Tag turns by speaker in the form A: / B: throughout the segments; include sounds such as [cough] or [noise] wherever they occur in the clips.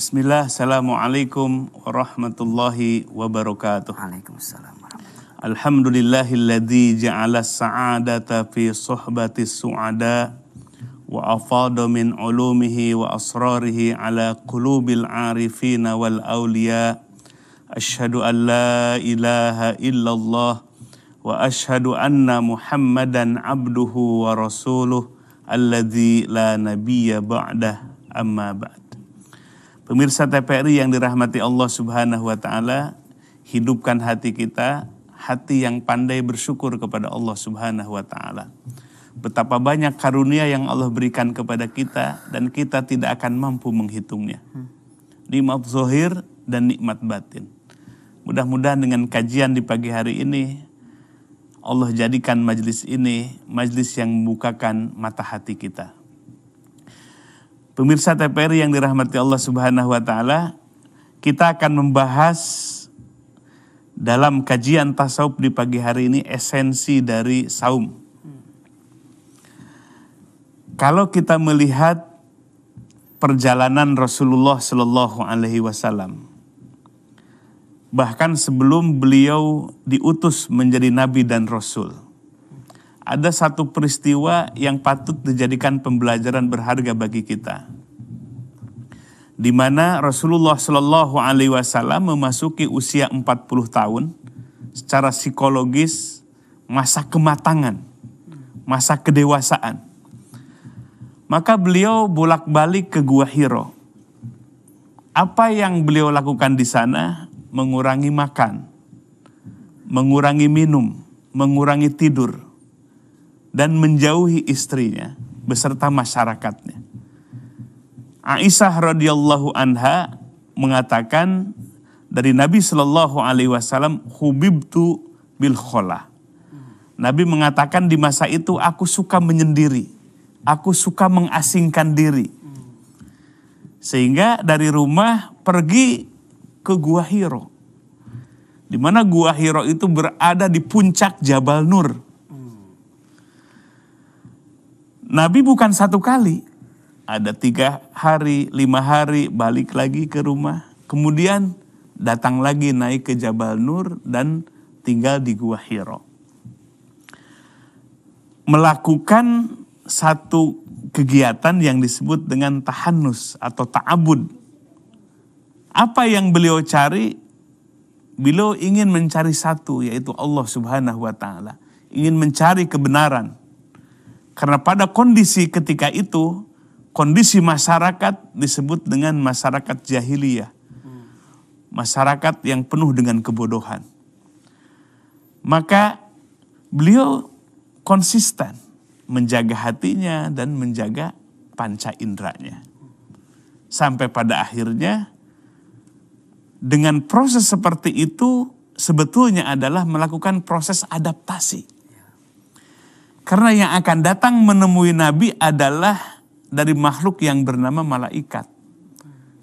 A: Bismillah, Assalamualaikum warahmatullahi wabarakatuh. Waalaikumsalam. Alhamdulillahilladzi ja'ala sa'adata fi suhbati su'ada wa afada min ulumihi wa asrarihi ala qulubil arifina wal awliya. Ashhadu an la ilaha illallah wa ashhadu anna Muhammadan abduhu wa rasuluh alladzi la nabiyya ba'dah amma ba'd. Pemirsa TPRI yang dirahmati Allah Subhanahu wa taala, hidupkan hati kita, hati yang pandai bersyukur kepada Allah Subhanahu wa taala. Betapa banyak karunia yang Allah berikan kepada kita dan kita tidak akan mampu menghitungnya. Nikmat zohir dan nikmat batin. Mudah-mudahan dengan kajian di pagi hari ini Allah jadikan majlis ini majlis yang membukakan mata hati kita. Pemirsa TPR yang dirahmati Allah Subhanahu wa taala, kita akan membahas dalam kajian tasawuf di pagi hari ini esensi dari saum. Kalau kita melihat perjalanan Rasulullah Shallallahu alaihi wasallam bahkan sebelum beliau diutus menjadi nabi dan rasul ada satu peristiwa yang patut dijadikan pembelajaran berharga bagi kita. Di mana Rasulullah Shallallahu alaihi wasallam memasuki usia 40 tahun secara psikologis masa kematangan, masa kedewasaan. Maka beliau bolak-balik ke Gua Hiro. Apa yang beliau lakukan di sana? Mengurangi makan, mengurangi minum, mengurangi tidur, dan menjauhi istrinya beserta masyarakatnya. Aisyah radhiyallahu anha mengatakan dari Nabi Shallallahu alaihi wasallam hubibtu bil khola. Nabi mengatakan di masa itu aku suka menyendiri, aku suka mengasingkan diri. Sehingga dari rumah pergi ke Gua Hiro. Di mana Gua Hiro itu berada di puncak Jabal Nur Nabi bukan satu kali. Ada tiga hari, lima hari, balik lagi ke rumah. Kemudian datang lagi naik ke Jabal Nur dan tinggal di Gua Hiro. Melakukan satu kegiatan yang disebut dengan tahanus atau ta'abud. Apa yang beliau cari? Beliau ingin mencari satu, yaitu Allah subhanahu wa ta'ala. Ingin mencari kebenaran karena pada kondisi ketika itu, kondisi masyarakat disebut dengan masyarakat jahiliyah. Masyarakat yang penuh dengan kebodohan. Maka beliau konsisten menjaga hatinya dan menjaga panca indranya Sampai pada akhirnya dengan proses seperti itu sebetulnya adalah melakukan proses adaptasi karena yang akan datang menemui Nabi adalah dari makhluk yang bernama malaikat.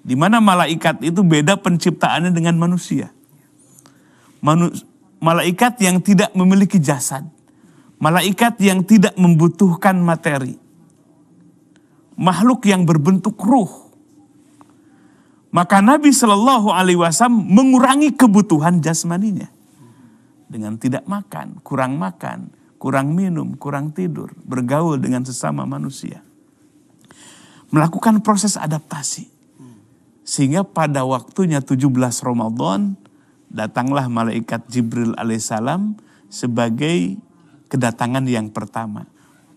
A: Di mana malaikat itu beda penciptaannya dengan manusia. Manu, malaikat yang tidak memiliki jasad. Malaikat yang tidak membutuhkan materi. Makhluk yang berbentuk ruh. Maka Nabi Shallallahu Alaihi Wasallam mengurangi kebutuhan jasmaninya dengan tidak makan, kurang makan, kurang minum, kurang tidur, bergaul dengan sesama manusia. Melakukan proses adaptasi. Sehingga pada waktunya 17 Ramadan datanglah malaikat Jibril alaihissalam sebagai kedatangan yang pertama.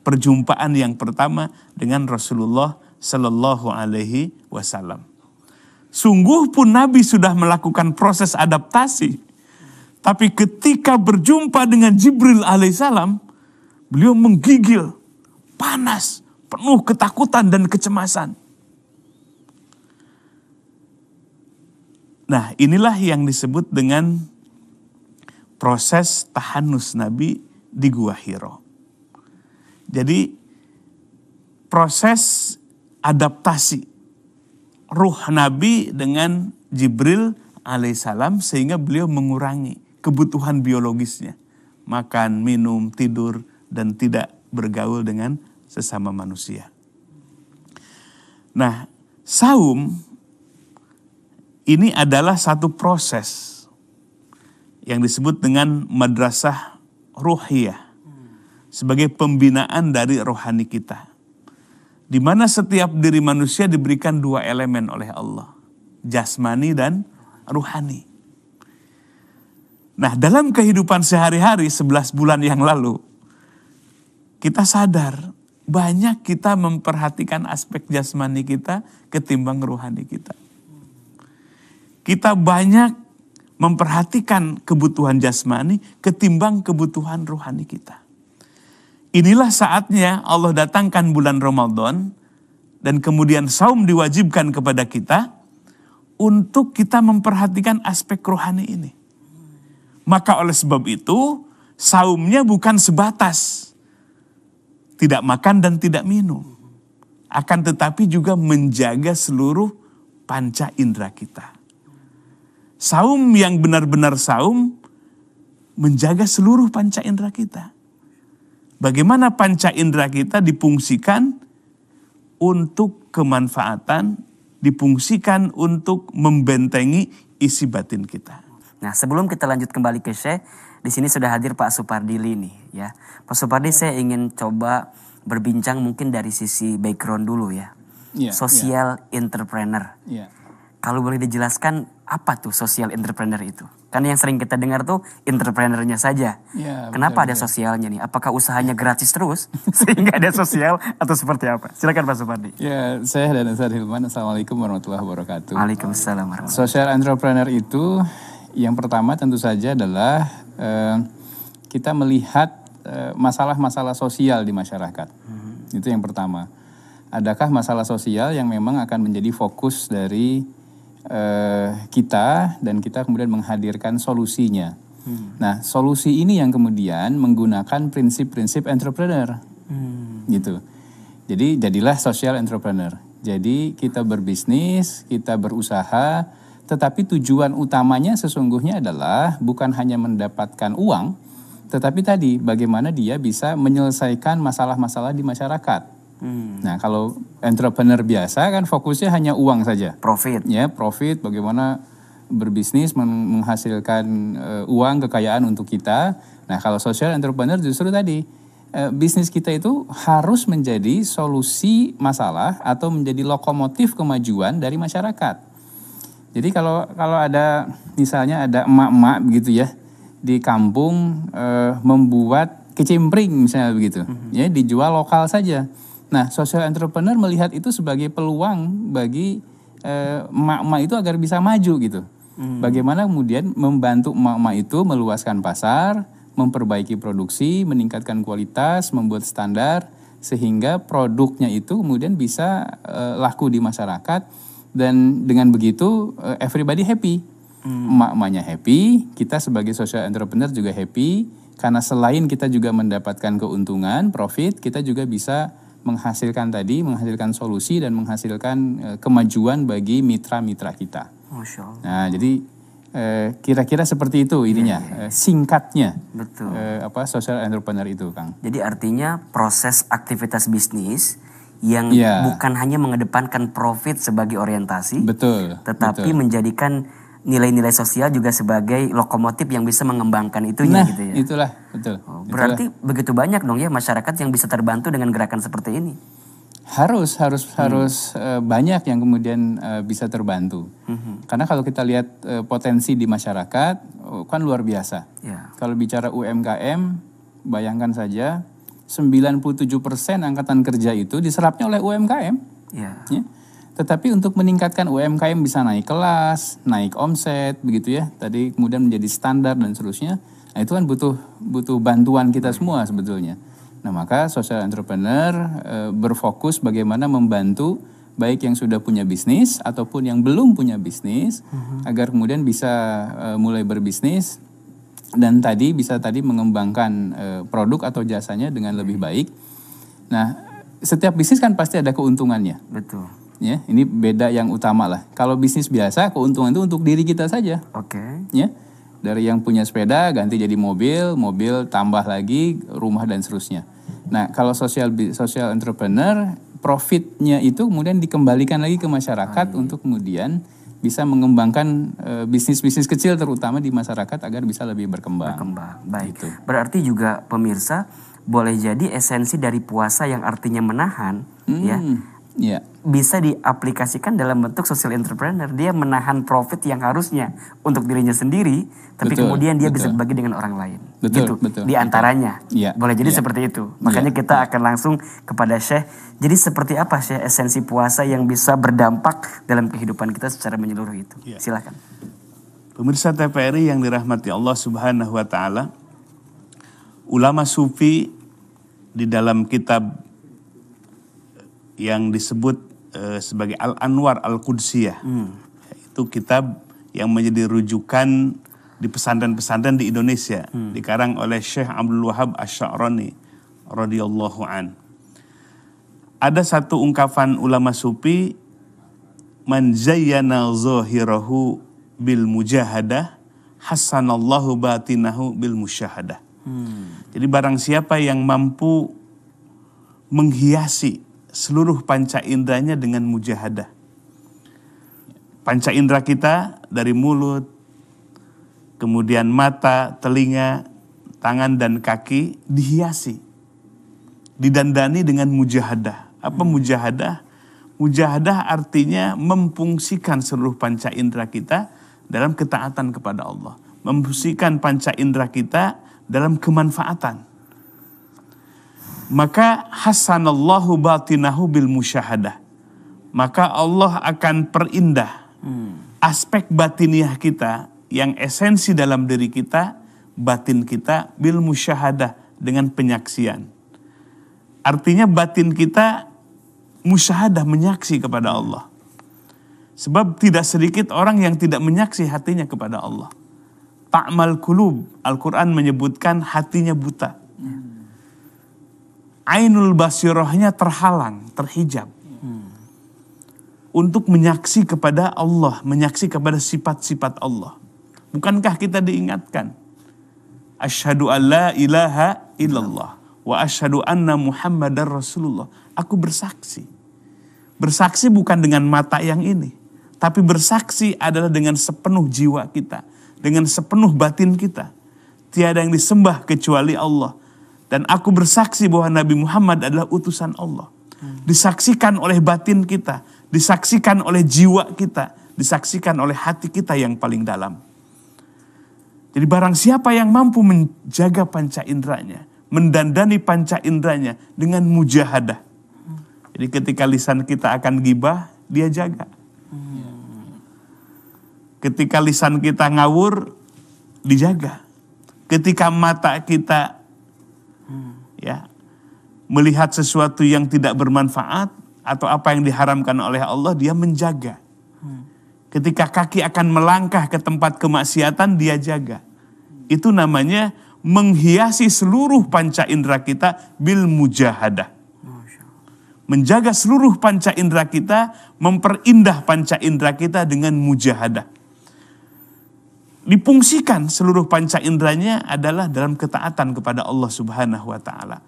A: Perjumpaan yang pertama dengan Rasulullah Shallallahu Alaihi Wasallam. Sungguh pun Nabi sudah melakukan proses adaptasi tapi ketika berjumpa dengan Jibril alaihissalam, beliau menggigil, panas, penuh ketakutan dan kecemasan. Nah, inilah yang disebut dengan proses tahanus Nabi di Gua Hiro. Jadi proses adaptasi ruh Nabi dengan Jibril alaihissalam sehingga beliau mengurangi kebutuhan biologisnya. Makan, minum, tidur, dan tidak bergaul dengan sesama manusia. Nah, saum ini adalah satu proses yang disebut dengan madrasah ruhiyah sebagai pembinaan dari rohani kita. Di mana setiap diri manusia diberikan dua elemen oleh Allah, jasmani dan ruhani. Nah, dalam kehidupan sehari-hari 11 bulan yang lalu, kita sadar banyak kita memperhatikan aspek jasmani kita ketimbang rohani kita. Kita banyak memperhatikan kebutuhan jasmani ketimbang kebutuhan rohani kita. Inilah saatnya Allah datangkan bulan Ramadan dan kemudian saum diwajibkan kepada kita untuk kita memperhatikan aspek rohani ini. Maka oleh sebab itu, saumnya bukan sebatas tidak makan dan tidak minum. Akan tetapi juga menjaga seluruh panca indera kita. Saum yang benar-benar saum menjaga seluruh panca indera kita. Bagaimana panca indera kita dipungsikan untuk kemanfaatan, dipungsikan untuk membentengi isi batin kita. Nah, sebelum kita lanjut kembali ke Syekh,
B: di sini sudah hadir Pak Supardi nih ya. Pak Supardi ya. saya ingin coba berbincang mungkin dari sisi background dulu ya.
C: Yeah, ya. social
B: yeah. entrepreneur. Yeah. Kalau boleh dijelaskan apa tuh social entrepreneur itu? Karena yang sering kita dengar tuh entrepreneurnya saja.
C: Yeah, Kenapa betul, ada ya.
B: sosialnya nih? Apakah usahanya gratis terus [laughs] sehingga ada sosial atau seperti apa? Silakan Pak Supardi.
C: Ya, saya dan Ustaz Hilman. Assalamualaikum warahmatullahi wabarakatuh. Waalaikumsalam warahmatullahi wabarakatuh. Social entrepreneur itu yang pertama tentu saja adalah eh, kita melihat eh, masalah-masalah sosial di masyarakat. Hmm. Itu yang pertama. Adakah masalah sosial yang memang akan menjadi fokus dari eh, kita dan kita kemudian menghadirkan solusinya. Hmm. Nah, solusi ini yang kemudian menggunakan prinsip-prinsip entrepreneur. Hmm. Gitu. Jadi jadilah social entrepreneur. Jadi kita berbisnis, kita berusaha tetapi tujuan utamanya sesungguhnya adalah bukan hanya mendapatkan uang, tetapi tadi bagaimana dia bisa menyelesaikan masalah-masalah di masyarakat. Hmm. Nah, kalau entrepreneur biasa kan fokusnya hanya uang saja. Profit. Ya, profit bagaimana berbisnis menghasilkan uh, uang kekayaan untuk kita. Nah, kalau social entrepreneur justru tadi eh, bisnis kita itu harus menjadi solusi masalah atau menjadi lokomotif kemajuan dari masyarakat. Jadi kalau kalau ada misalnya ada emak-emak begitu ya di kampung e, membuat kecimpring misalnya begitu, mm-hmm. ya dijual lokal saja. Nah, social entrepreneur melihat itu sebagai peluang bagi eh, emak-emak itu agar bisa maju gitu. Mm. Bagaimana kemudian membantu emak-emak itu meluaskan pasar, memperbaiki produksi, meningkatkan kualitas, membuat standar sehingga produknya itu kemudian bisa e, laku di masyarakat dan dengan begitu eh, everybody happy hmm. mak-maknya happy kita sebagai social entrepreneur juga happy karena selain kita juga mendapatkan keuntungan profit kita juga bisa menghasilkan tadi menghasilkan solusi dan menghasilkan eh, kemajuan bagi mitra-mitra kita. Nah jadi eh, kira-kira seperti itu ininya ya, ya, ya. singkatnya Betul. apa social entrepreneur itu Kang. Jadi artinya proses aktivitas
B: bisnis yang yeah. bukan hanya mengedepankan profit sebagai orientasi, betul, tetapi betul. menjadikan nilai-nilai sosial juga sebagai lokomotif yang bisa mengembangkan itunya nah, gitu ya.
C: Itulah, betul. Oh, berarti
B: itulah. begitu banyak dong ya masyarakat yang bisa terbantu dengan gerakan
C: seperti ini. Harus, harus, hmm. harus eh, banyak yang kemudian eh, bisa terbantu. Hmm. Karena kalau kita lihat eh, potensi di masyarakat oh, kan luar biasa. Yeah. Kalau bicara UMKM, bayangkan saja 97% angkatan kerja itu diserapnya oleh UMKM. Yeah. Ya. Tetapi untuk meningkatkan UMKM bisa naik kelas, naik omset, begitu ya. Tadi kemudian menjadi standar dan seterusnya. Nah itu kan butuh butuh bantuan kita iya. semua sebetulnya. Nah maka social entrepreneur e, berfokus bagaimana membantu baik yang sudah punya bisnis ataupun yang belum punya bisnis mm -hmm. agar kemudian bisa e, mulai berbisnis dan tadi bisa tadi mengembangkan e, produk atau jasanya dengan lebih hmm. baik. Nah, setiap bisnis kan pasti ada keuntungannya. Betul. Ya, ini beda yang utama lah. Kalau bisnis biasa keuntungan itu untuk diri kita saja. Oke. Okay. Ya. Dari yang punya sepeda ganti jadi mobil, mobil tambah lagi rumah dan seterusnya. Nah, kalau sosial sosial entrepreneur profitnya itu kemudian dikembalikan lagi ke masyarakat Ayo. untuk kemudian bisa mengembangkan eh, bisnis-bisnis uh, kecil terutama di masyarakat agar bisa lebih berkembang. Berkembang, baik. Gitu. Berarti juga pemirsa boleh jadi esensi dari puasa yang
B: artinya menahan ya, hmm. ya yeah. bisa diaplikasikan dalam bentuk social entrepreneur. Dia menahan profit yang harusnya untuk dirinya sendiri, tapi betul, kemudian dia betul. bisa berbagi dengan orang lain. Betul, gitu. Betul, di antaranya. Betul. Iya, yeah, Boleh jadi yeah. seperti itu. Iya. Makanya yeah, kita iya. akan langsung kepada Syekh. Jadi seperti apa Syekh esensi puasa yang bisa berdampak dalam kehidupan kita
A: secara menyeluruh itu? Yeah. Silakan. Pemirsa TPRI yang dirahmati Allah Subhanahu wa taala. Ulama sufi di dalam kitab yang disebut uh, sebagai Al-Anwar Al-Qudsiyah. Hmm. Itu kitab yang menjadi rujukan di pesantren-pesantren di Indonesia, hmm. dikarang oleh Syekh Abdul Wahab Asy-Sya'rani radhiyallahu an. Ada satu ungkapan ulama sufi man zayyana zahirahu bil mujahadah hasanallahu batinahu bil musyahadah. Hmm. Jadi barang siapa yang mampu menghiasi seluruh panca inderanya dengan mujahadah. Panca indera kita dari mulut, kemudian mata, telinga, tangan dan kaki dihiasi. Didandani dengan mujahadah. Apa mujahadah? Mujahadah artinya memfungsikan seluruh panca indera kita dalam ketaatan kepada Allah. Memfungsikan panca indera kita dalam kemanfaatan maka hasanallahu batinahu bil musyahadah. Maka Allah akan perindah aspek batiniah kita yang esensi dalam diri kita, batin kita bil musyahadah dengan penyaksian. Artinya batin kita musyahadah menyaksi kepada Allah. Sebab tidak sedikit orang yang tidak menyaksi hatinya kepada Allah. Ta'mal kulub, Al-Quran menyebutkan hatinya buta ainul basirohnya terhalang, terhijab. Hmm. Untuk menyaksi kepada Allah, menyaksi kepada sifat-sifat Allah. Bukankah kita diingatkan? an la ilaha illallah wa ashadu anna muhammadar rasulullah. Aku bersaksi. Bersaksi bukan dengan mata yang ini. Tapi bersaksi adalah dengan sepenuh jiwa kita. Dengan sepenuh batin kita. Tiada yang disembah kecuali Allah dan aku bersaksi bahwa Nabi Muhammad adalah utusan Allah. Disaksikan oleh batin kita, disaksikan oleh jiwa kita, disaksikan oleh hati kita yang paling dalam. Jadi barang siapa yang mampu menjaga panca indranya, mendandani panca indranya dengan mujahadah. Jadi ketika lisan kita akan gibah, dia jaga. Ketika lisan kita ngawur, dijaga. Ketika mata kita Ya. Melihat sesuatu yang tidak bermanfaat atau apa yang diharamkan oleh Allah, dia menjaga. Ketika kaki akan melangkah ke tempat kemaksiatan, dia jaga. Itu namanya menghiasi seluruh panca indera kita bil mujahadah. Menjaga seluruh panca indera kita, memperindah panca indera kita dengan mujahadah dipungsikan seluruh panca inderanya adalah dalam ketaatan kepada Allah Subhanahu wa taala.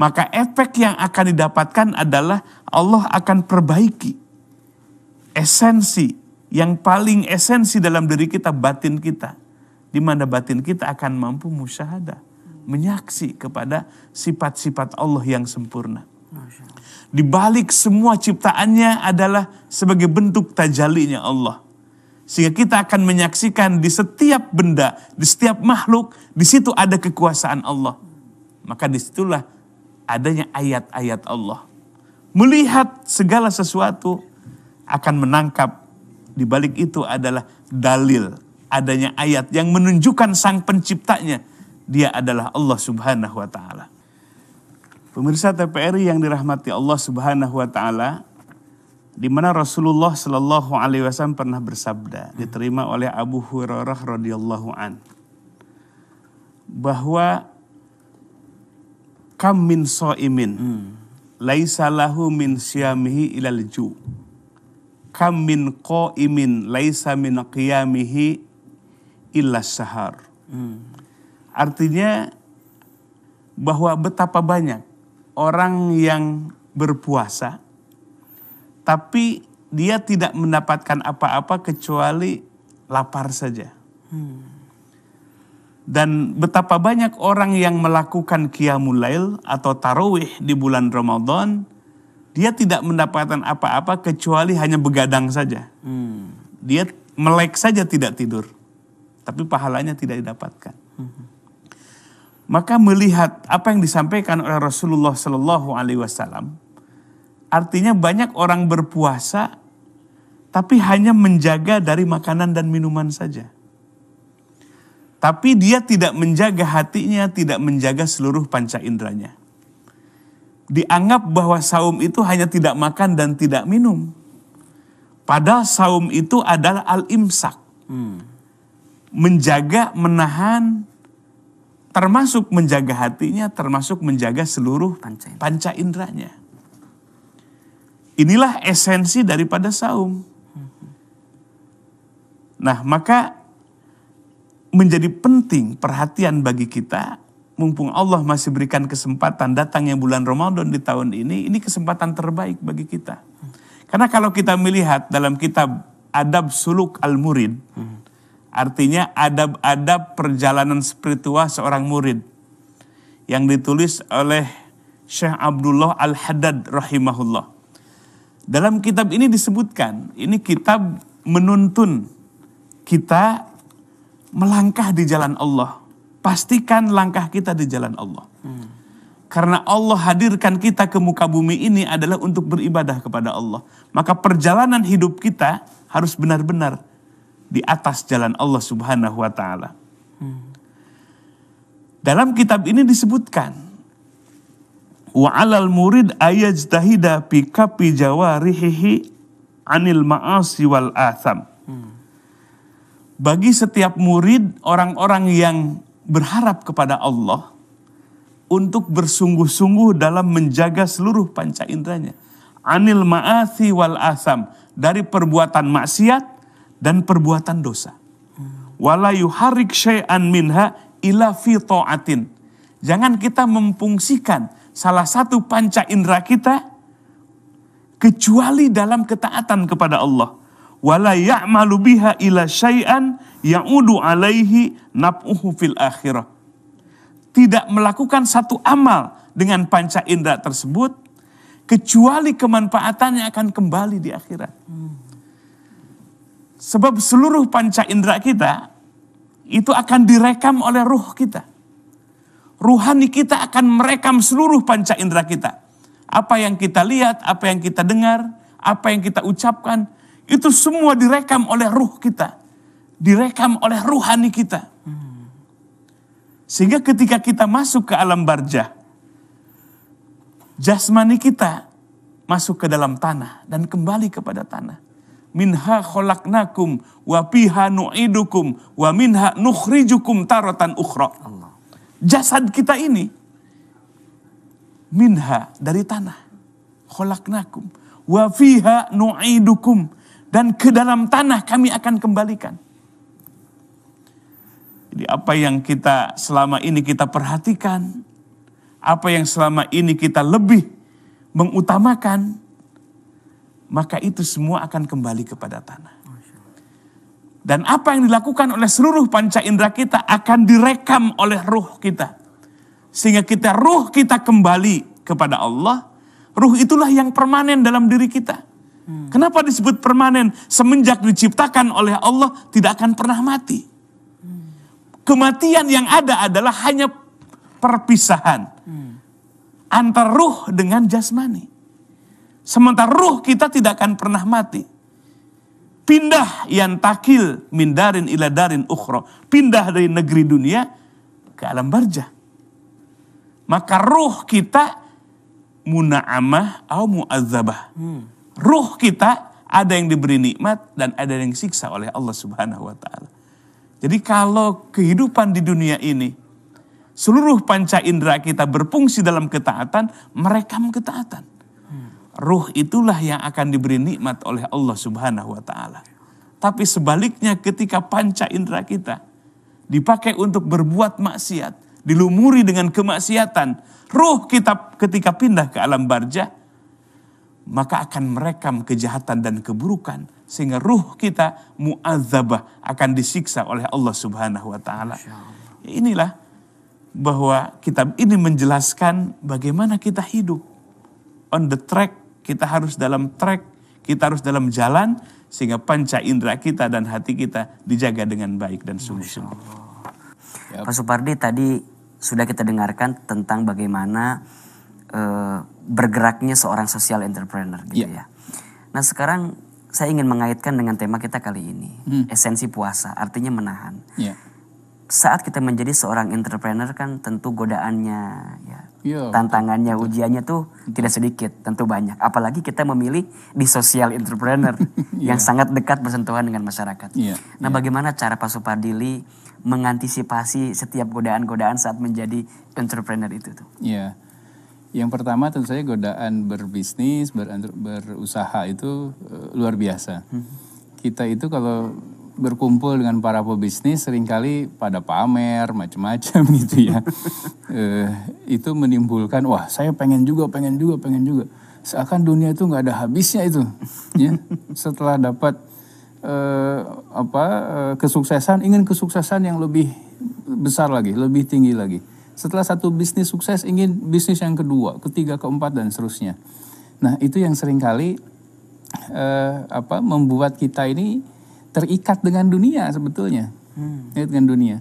A: Maka efek yang akan didapatkan adalah Allah akan perbaiki esensi yang paling esensi dalam diri kita, batin kita. Di mana batin kita akan mampu musyahadah, menyaksi kepada sifat-sifat Allah yang sempurna. Di balik semua ciptaannya adalah sebagai bentuk tajalinya Allah sehingga kita akan menyaksikan di setiap benda, di setiap makhluk, di situ ada kekuasaan Allah. Maka disitulah adanya ayat-ayat Allah. Melihat segala sesuatu akan menangkap di balik itu adalah dalil adanya ayat yang menunjukkan sang penciptanya. Dia adalah Allah subhanahu wa ta'ala. Pemirsa TPRI yang dirahmati Allah subhanahu wa ta'ala, di mana Rasulullah Shallallahu Alaihi Wasallam pernah bersabda diterima oleh Abu Hurairah radhiyallahu an bahwa kam min soimin hmm. laisa lahu min syamihi ilal ju kam min qaimin laisa min qiyamihi illa sahar hmm. artinya bahwa betapa banyak orang yang berpuasa tapi dia tidak mendapatkan apa-apa kecuali lapar saja. Hmm. Dan betapa banyak orang yang melakukan qiyamul lail atau tarawih di bulan Ramadan, dia tidak mendapatkan apa-apa kecuali hanya begadang saja. Hmm. Dia melek saja tidak tidur. Tapi pahalanya tidak didapatkan. Hmm. Maka melihat apa yang disampaikan oleh Rasulullah Shallallahu Alaihi Wasallam, Artinya banyak orang berpuasa tapi hanya menjaga dari makanan dan minuman saja. Tapi dia tidak menjaga hatinya, tidak menjaga seluruh panca inderanya. Dianggap bahwa saum itu hanya tidak makan dan tidak minum. Padahal saum itu adalah al-imsak. Hmm. Menjaga, menahan, termasuk menjaga hatinya, termasuk menjaga seluruh panca, panca inderanya. Inilah esensi daripada saum. Nah, maka menjadi penting perhatian bagi kita mumpung Allah masih berikan kesempatan datangnya bulan Ramadan di tahun ini, ini kesempatan terbaik bagi kita. Karena kalau kita melihat dalam kitab Adab Suluk Al-Murid, artinya adab-adab perjalanan spiritual seorang murid yang ditulis oleh Syekh Abdullah Al-Haddad rahimahullah. Dalam kitab ini disebutkan, ini kitab menuntun kita melangkah di jalan Allah. Pastikan langkah kita di jalan Allah. Hmm. Karena Allah hadirkan kita ke muka bumi ini adalah untuk beribadah kepada Allah. Maka perjalanan hidup kita harus benar-benar di atas jalan Allah Subhanahu wa taala. Hmm. Dalam kitab ini disebutkan wa alal murid ayajtahida fi kapi jawarihi anil ma'asi wal atham. Bagi setiap murid orang-orang yang berharap kepada Allah untuk bersungguh-sungguh dalam menjaga seluruh panca inderanya anil maasi wal asam dari perbuatan maksiat dan perbuatan dosa. Wala yuharik syai'an minha ila fi ta'atin. Jangan kita memfungsikan salah satu panca indera kita kecuali dalam ketaatan kepada Allah. Wala ya'malu biha ila syai'an ya'udu alaihi nab'uhu fil akhirah. Tidak melakukan satu amal dengan panca indera tersebut kecuali kemanfaatannya akan kembali di akhirat. Sebab seluruh panca indera kita itu akan direkam oleh ruh kita ruhani kita akan merekam seluruh panca indera kita. Apa yang kita lihat, apa yang kita dengar, apa yang kita ucapkan, itu semua direkam oleh ruh kita. Direkam oleh ruhani kita. Sehingga ketika kita masuk ke alam barjah, jasmani kita masuk ke dalam tanah dan kembali kepada tanah. Minha kholaknakum wa piha nu'idukum wa minha nukhrijukum taratan ukhra jasad kita ini minha dari tanah kholaknakum wa fiha nu'idukum dan ke dalam tanah kami akan kembalikan. Jadi apa yang kita selama ini kita perhatikan, apa yang selama ini kita lebih mengutamakan, maka itu semua akan kembali kepada tanah. Dan apa yang dilakukan oleh seluruh panca indera kita akan direkam oleh ruh kita. Sehingga kita ruh kita kembali kepada Allah. Ruh itulah yang permanen dalam diri kita. Hmm. Kenapa disebut permanen? Semenjak diciptakan oleh Allah tidak akan pernah mati. Hmm. Kematian yang ada adalah hanya perpisahan. Hmm. Antar ruh dengan jasmani. Sementara ruh kita tidak akan pernah mati. Pindah yang takil mindarin iladarin ukhra. Pindah dari negeri dunia ke alam barjah. Maka ruh kita muna'amah atau mu'azzabah. Hmm. Ruh kita ada yang diberi nikmat dan ada yang siksa oleh Allah Subhanahu wa taala. Jadi kalau kehidupan di dunia ini seluruh panca indera kita berfungsi dalam ketaatan, merekam ketaatan. Ruh itulah yang akan diberi nikmat oleh Allah Subhanahu wa taala. Tapi sebaliknya ketika panca indera kita dipakai untuk berbuat maksiat, dilumuri dengan kemaksiatan, ruh kita ketika pindah ke alam barjah maka akan merekam kejahatan dan keburukan sehingga ruh kita muazzabah akan disiksa oleh Allah Subhanahu wa taala. Inilah bahwa kitab ini menjelaskan bagaimana kita hidup on the track kita harus dalam track, kita harus dalam jalan sehingga panca indera kita dan hati kita dijaga dengan baik dan sungguh-sungguh. Yep. Pak Supardi tadi
B: sudah kita dengarkan tentang bagaimana e, bergeraknya seorang sosial entrepreneur gitu yep. Iya. ya. Nah sekarang saya ingin mengaitkan dengan tema kita kali ini, hmm. esensi puasa, artinya menahan. Yep. Iya. Saat kita menjadi seorang entrepreneur kan tentu godaannya, ya yeah. tantangannya ujiannya tuh tidak sedikit tentu banyak apalagi kita memilih di sosial entrepreneur [laughs] yeah. yang sangat dekat bersentuhan dengan masyarakat yeah. nah yeah. bagaimana cara Pak Supardili mengantisipasi setiap godaan-godaan saat
C: menjadi entrepreneur itu tuh yeah. Yang pertama tentu saja godaan berbisnis, ber, berusaha itu uh, luar biasa. Hmm. Kita itu kalau berkumpul dengan para pebisnis seringkali pada pamer macam-macam [laughs] gitu ya. e, itu menimbulkan wah saya pengen juga, pengen juga, pengen juga. Seakan dunia itu nggak ada habisnya itu. ya. Setelah dapat e, apa e, kesuksesan, ingin kesuksesan yang lebih besar lagi, lebih tinggi lagi. Setelah satu bisnis sukses ingin bisnis yang kedua, ketiga, keempat dan seterusnya. Nah itu yang seringkali uh, apa membuat kita ini terikat dengan dunia sebetulnya. Hmm. Ya, dengan dunia.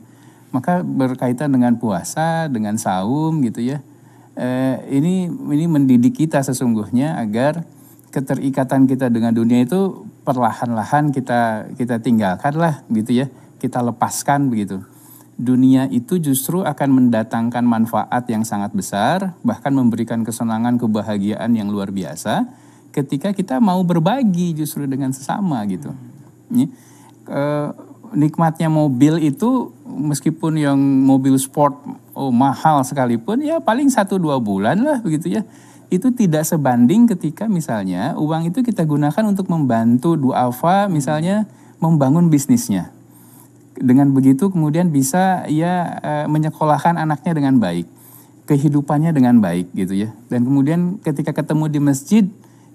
C: Maka berkaitan dengan puasa, dengan saum gitu ya. Eh, ini ini mendidik kita sesungguhnya agar keterikatan kita dengan dunia itu perlahan-lahan kita kita tinggalkan lah gitu ya. Kita lepaskan begitu dunia itu justru akan mendatangkan manfaat yang sangat besar, bahkan memberikan kesenangan, kebahagiaan yang luar biasa ketika kita mau berbagi justru dengan sesama gitu. Hmm. Ya. nikmatnya mobil itu meskipun yang mobil sport oh, mahal sekalipun ya paling satu dua bulan lah begitu ya itu tidak sebanding ketika misalnya uang itu kita gunakan untuk membantu duafa misalnya membangun bisnisnya dengan begitu kemudian bisa ya e, menyekolahkan anaknya dengan baik kehidupannya dengan baik gitu ya dan kemudian ketika ketemu di masjid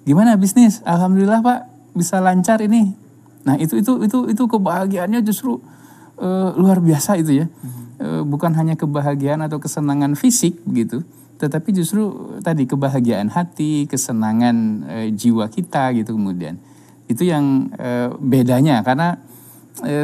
C: gimana bisnis alhamdulillah pak bisa lancar ini Nah itu itu itu itu kebahagiaannya justru uh, luar biasa itu ya. Hmm. Uh, bukan hanya kebahagiaan atau kesenangan fisik gitu, tetapi justru eh, tadi kebahagiaan hati, kesenangan uh, jiwa kita gitu kemudian. Itu yang uh, bedanya karena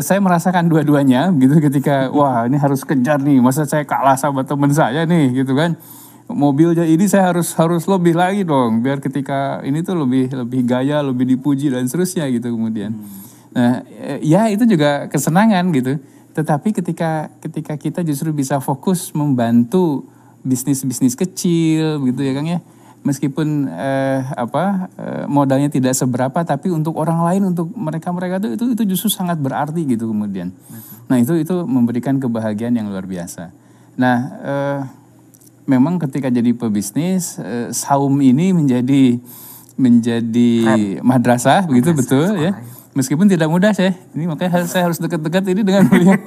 C: saya merasakan dua-duanya gitu ketika [laughs] wah ini harus kejar nih masa saya kalah sama teman saya nih gitu kan mobil ini saya harus harus lebih lagi dong biar ketika ini tuh lebih lebih gaya lebih dipuji dan seterusnya gitu kemudian hmm. Nah, ya itu juga kesenangan gitu. Tetapi ketika ketika kita justru bisa fokus membantu bisnis-bisnis kecil gitu ya Kang ya. Meskipun eh, apa eh, modalnya tidak seberapa tapi untuk orang lain untuk mereka-mereka itu itu itu justru sangat berarti gitu kemudian. Nah, itu itu memberikan kebahagiaan yang luar biasa. Nah, eh, memang ketika jadi pebisnis eh, saum ini menjadi menjadi madrasah begitu betul sekolah. ya meskipun tidak mudah sih, ini makanya saya harus dekat-dekat ini dengan beliau [laughs]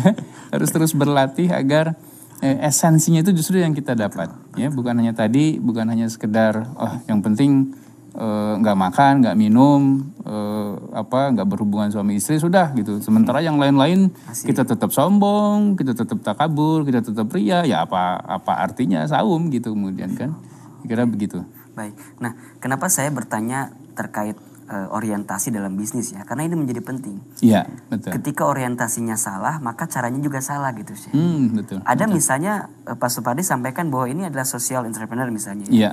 C: ya harus terus berlatih agar eh, esensinya itu justru yang kita dapat ya bukan hanya tadi bukan hanya sekedar oh yang penting eh, nggak eh, makan nggak minum eh, apa nggak berhubungan suami istri sudah gitu sementara yang lain-lain kita tetap sombong kita tetap takabur kita tetap pria, ya apa apa artinya saum gitu kemudian kan kira begitu
B: baik nah kenapa saya bertanya terkait uh, orientasi dalam bisnis ya karena ini menjadi penting.
C: Iya betul. Ketika
B: orientasinya salah maka caranya juga salah gitu sih. Hmm, betul. Ada betul. misalnya uh, Pak Supardi sampaikan bahwa ini adalah social entrepreneur misalnya. Ya. Iya. Ya.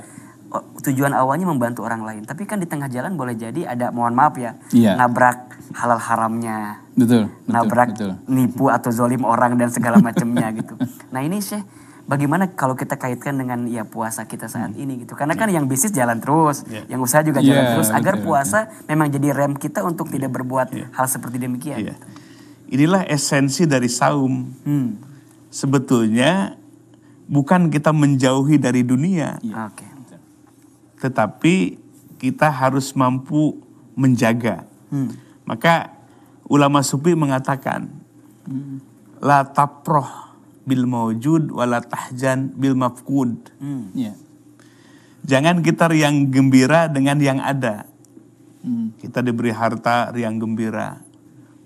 B: tujuan awalnya membantu orang lain tapi kan di tengah jalan boleh jadi ada mohon maaf ya ya. nabrak halal haramnya.
C: Betul. betul nabrak betul.
B: nipu atau zolim orang dan segala macamnya gitu. [laughs] Nah ini sih bagaimana kalau kita kaitkan dengan ya puasa kita saat hmm. ini gitu. Karena kan yeah. Hmm. yang bisnis jalan terus, yeah. yang usaha juga yeah, jalan ya, terus agar puasa yeah. memang jadi rem kita untuk yeah. tidak berbuat yeah.
A: hal seperti demikian. Yeah. Gitu. Inilah esensi dari saum. Hmm. Sebetulnya bukan kita menjauhi dari dunia. Yeah. Okay. Tetapi kita harus mampu menjaga. Hmm. Maka ulama sufi mengatakan hmm. la taproh bil maujud wala tahjan bil mafkud. Hmm. Yeah. Jangan kita riang gembira dengan yang ada. Hmm. Kita diberi harta riang gembira.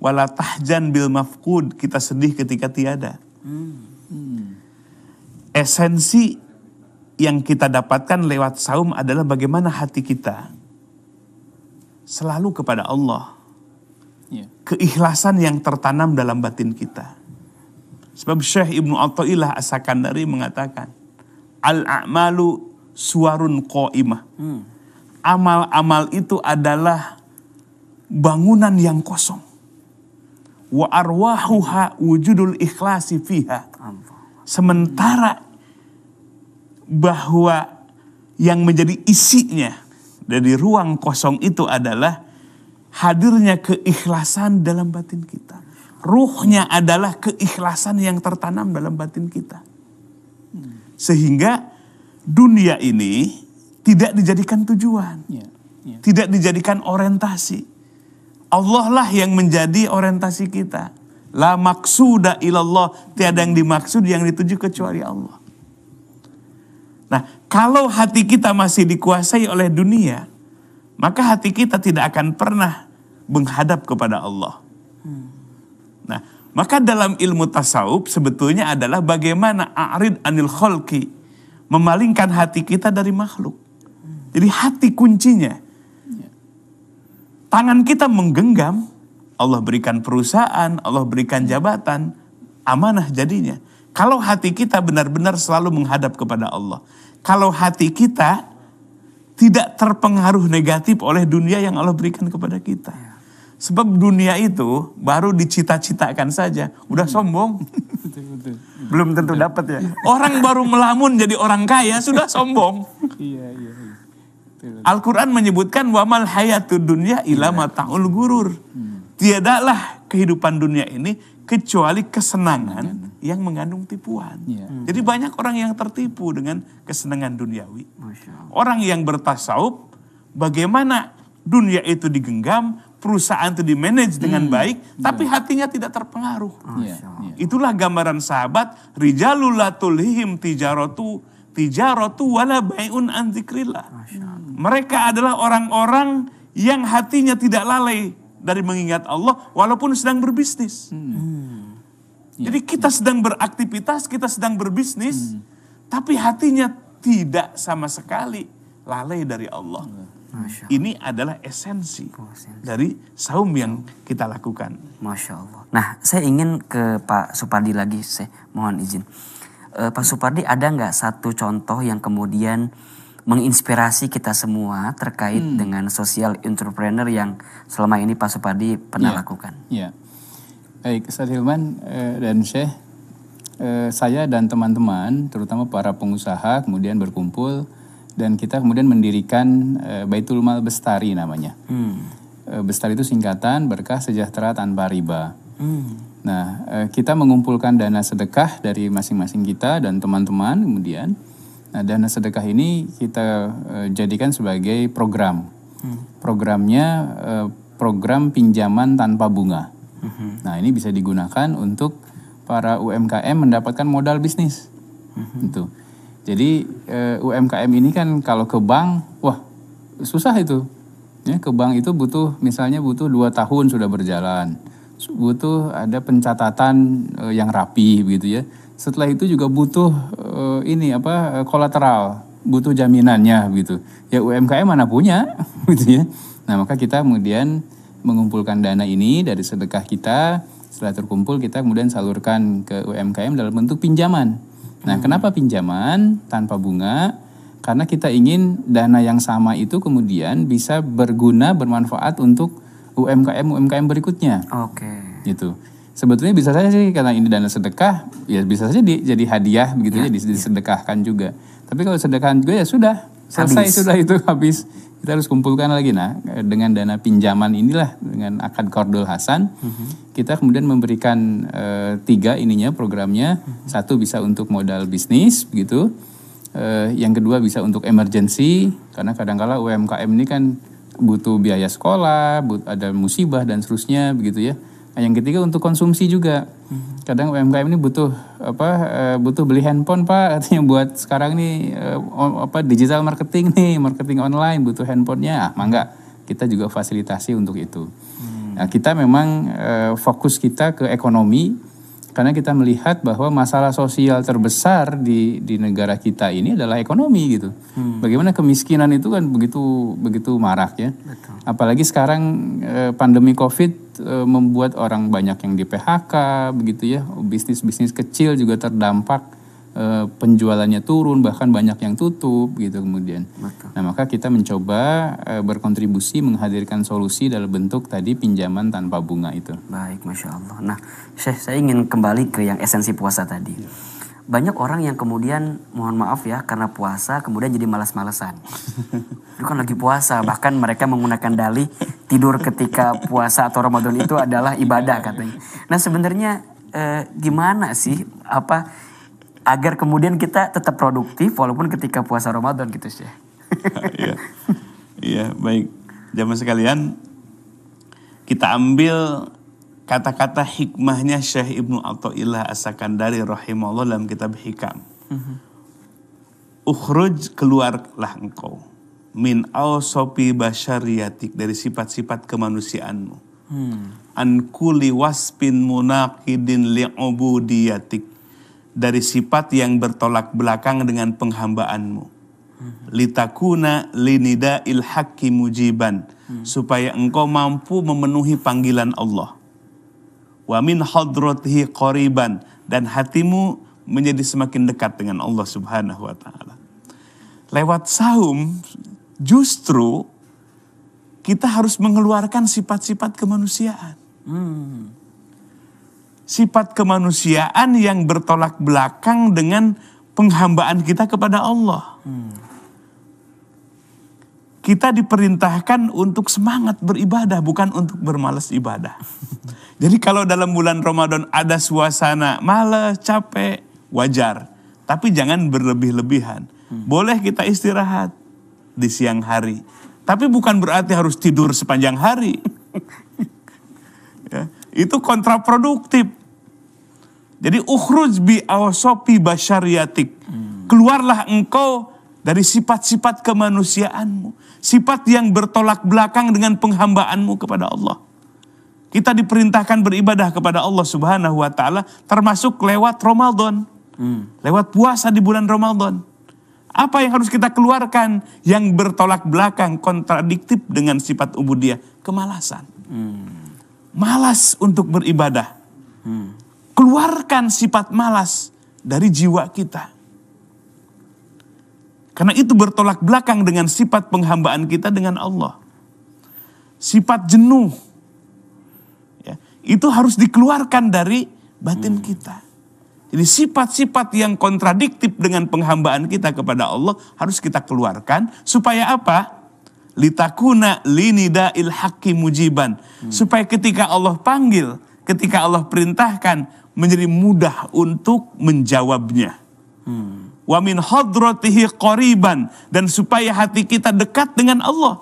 A: Wala tahjan bil mafkud, kita sedih ketika tiada.
C: Hmm. Hmm.
A: Esensi yang kita dapatkan lewat saum adalah bagaimana hati kita selalu kepada Allah. Ya. Keikhlasan yang tertanam dalam batin kita Sebab Syekh Ibnu Athaillah As-Sakandari mengatakan, al-a'malu suarun qa'imah. Hmm. Amal-amal itu adalah bangunan yang kosong. Wa arwahuha wujudul ikhlasi fiha. Sementara bahwa yang menjadi isinya dari ruang kosong itu adalah hadirnya keikhlasan dalam batin kita ruhnya adalah keikhlasan yang tertanam dalam batin kita. Sehingga dunia ini tidak dijadikan tujuan. Ya, ya. Tidak dijadikan orientasi. Allah lah yang menjadi orientasi kita. La maksuda ilallah. Tiada yang dimaksud yang dituju kecuali Allah. Nah kalau hati kita masih dikuasai oleh dunia. Maka hati kita tidak akan pernah menghadap kepada Allah. Hmm. Nah, maka dalam ilmu tasawuf sebetulnya adalah bagaimana a'rid anil kholki. Memalingkan hati kita dari makhluk. Jadi hati kuncinya. Tangan kita menggenggam. Allah berikan perusahaan, Allah berikan jabatan. Amanah jadinya. Kalau hati kita benar-benar selalu menghadap kepada Allah. Kalau hati kita tidak terpengaruh negatif oleh dunia yang Allah berikan kepada kita. Sebab dunia itu baru dicita-citakan saja, udah sombong. Belum tentu dapat ya. Orang baru melamun jadi orang kaya sudah sombong. Iya, iya, iya. Al-Quran menyebutkan wamal hayatu dunia ila iya. mata'ul gurur. Hmm. Tiadalah kehidupan dunia ini kecuali kesenangan yang mengandung tipuan. Hmm. Jadi banyak orang yang tertipu dengan kesenangan duniawi. Orang yang bertasawuf bagaimana dunia itu digenggam, perusahaan itu di manage dengan hmm. baik, hmm. tapi hatinya tidak terpengaruh. ya. Itulah gambaran sahabat rijalulatulhim tijarotu tijarotu wala bayun an hmm. Mereka adalah orang-orang yang hatinya tidak lalai dari mengingat Allah walaupun sedang berbisnis. Hmm. hmm. Iya. Jadi kita sedang beraktivitas, kita sedang berbisnis, hmm. tapi hatinya tidak sama sekali lalai dari Allah. Hmm. Ini adalah oh, esensi, dari saum yang kita lakukan. Masya Allah.
B: Nah, saya ingin ke Pak Supardi lagi, saya mohon izin. Uh, Pak Supardi ada nggak satu contoh yang kemudian menginspirasi kita semua terkait hmm. dengan sosial entrepreneur yang selama ini Pak Supardi pernah ya.
C: lakukan? Iya. Baik, Ustaz Hilman eh, dan Syekh, eh, saya dan teman-teman, terutama para pengusaha kemudian berkumpul dan kita kemudian mendirikan uh, Baitul Mal Bestari namanya. Hmm. Uh, Bestari itu singkatan berkah sejahtera tanpa riba. Hmm. Nah, uh, kita mengumpulkan dana sedekah dari masing-masing kita dan teman-teman kemudian. Nah, dana sedekah ini kita uh, jadikan sebagai program. Hmm. Programnya uh, program pinjaman tanpa bunga. Hmm. Nah, ini bisa digunakan untuk para UMKM mendapatkan modal bisnis. Hmm. Itu. Jadi eh, UMKM ini kan kalau ke bank, wah susah itu. Ya, ke bank itu butuh misalnya butuh dua tahun sudah berjalan, butuh ada pencatatan eh, yang rapi begitu ya. Setelah itu juga butuh eh, ini apa eh, kolateral, butuh jaminannya gitu. Ya UMKM mana punya [laughs] gitu ya. Nah maka kita kemudian mengumpulkan dana ini dari sedekah kita. Setelah terkumpul kita kemudian salurkan ke UMKM dalam bentuk pinjaman Nah, hmm. kenapa pinjaman tanpa bunga? Karena kita ingin dana yang sama itu kemudian bisa berguna, bermanfaat untuk UMKM UMKM berikutnya. Oke. Okay. Gitu. Sebetulnya bisa saja sih karena ini dana sedekah, ya bisa saja di, jadi hadiah begitu ya, ya disedekahkan ya. juga. Tapi kalau sedekahkan juga ya sudah selesai habis. sudah itu [laughs] habis kita harus kumpulkan lagi nah dengan dana pinjaman inilah dengan akad kordul hasan mm -hmm. kita kemudian memberikan e, tiga ininya programnya mm -hmm. satu bisa untuk modal bisnis begitu e, yang kedua bisa untuk emergency karena kadangkala UMKM ini kan butuh biaya sekolah but ada musibah dan seterusnya begitu ya Nah, yang ketiga untuk konsumsi juga. Hmm. Kadang UMKM ini butuh apa? Eh, butuh beli handphone pak, [laughs] artinya buat sekarang ini eh, apa digital marketing nih, marketing online butuh handphonenya. Ah, mangga kita juga fasilitasi untuk itu. Hmm. Nah, kita memang eh, fokus kita ke ekonomi karena kita melihat bahwa masalah sosial terbesar di di negara kita ini adalah ekonomi gitu. Hmm. Bagaimana kemiskinan itu kan begitu begitu marak ya. Betul. Apalagi sekarang pandemi Covid e, membuat orang banyak yang di PHK begitu ya bisnis-bisnis kecil juga terdampak eh, penjualannya turun bahkan banyak yang tutup gitu kemudian maka. nah maka kita mencoba eh, berkontribusi menghadirkan solusi dalam bentuk tadi pinjaman tanpa bunga itu baik masya Allah nah Syekh saya ingin kembali ke yang esensi puasa tadi ya
B: banyak orang yang kemudian mohon maaf ya karena puasa kemudian jadi malas-malesan. itu [laughs] kan lagi puasa bahkan mereka menggunakan dalih tidur ketika puasa atau Ramadan itu adalah ibadah katanya. Nah sebenarnya eh, gimana sih apa agar kemudian kita tetap produktif walaupun ketika puasa Ramadan gitu sih.
C: [laughs] Iya.
A: Iya, baik. Zaman sekalian kita ambil kata-kata hikmahnya Syekh Ibnu Athaillah As-Sakandari rahimahullah dalam kitab Hikam. mm Ukhruj keluarlah engkau min awsopi basyariyatik dari sifat-sifat kemanusiaanmu. Hmm. kuli waspin munakidin li'ubudiyatik dari sifat yang bertolak belakang dengan penghambaanmu. Hmm. Litakuna linida ilhaki mujiban hmm. supaya engkau mampu memenuhi panggilan Allah wa min hadratihi qariban dan hatimu menjadi semakin dekat dengan Allah Subhanahu wa taala. Lewat saum justru kita harus mengeluarkan sifat-sifat kemanusiaan. Hmm. Sifat kemanusiaan yang bertolak belakang dengan penghambaan kita kepada Allah. Hmm kita diperintahkan untuk semangat beribadah, bukan untuk bermalas ibadah. [laughs] Jadi kalau dalam bulan Ramadan ada suasana malas, capek, wajar. Tapi jangan berlebih-lebihan. Hmm. Boleh kita istirahat di siang hari. Tapi bukan berarti harus tidur sepanjang hari. [laughs] ya, itu kontraproduktif. Jadi ukhruj bi awasopi basyariatik. Hmm. Keluarlah engkau dari sifat-sifat kemanusiaanmu, sifat yang bertolak belakang dengan penghambaanmu kepada Allah. Kita diperintahkan beribadah kepada Allah Subhanahu wa taala termasuk lewat Ramadan. Hmm. Lewat puasa di bulan Ramadan. Apa yang harus kita keluarkan yang bertolak belakang kontradiktif dengan sifat ubudiyah? Kemalasan.
B: Hmm.
A: Malas untuk beribadah. Hmm. Keluarkan sifat malas dari jiwa kita karena itu bertolak belakang dengan sifat penghambaan kita dengan Allah. Sifat jenuh. Ya, itu harus dikeluarkan dari batin hmm. kita. Jadi sifat-sifat yang kontradiktif dengan penghambaan kita kepada Allah harus kita keluarkan supaya apa? Litakuna linida ilhaki mujiban. Hmm. Supaya ketika Allah panggil, ketika Allah perintahkan menjadi mudah untuk menjawabnya. Hmm wa min hadratihi dan supaya hati kita dekat dengan Allah.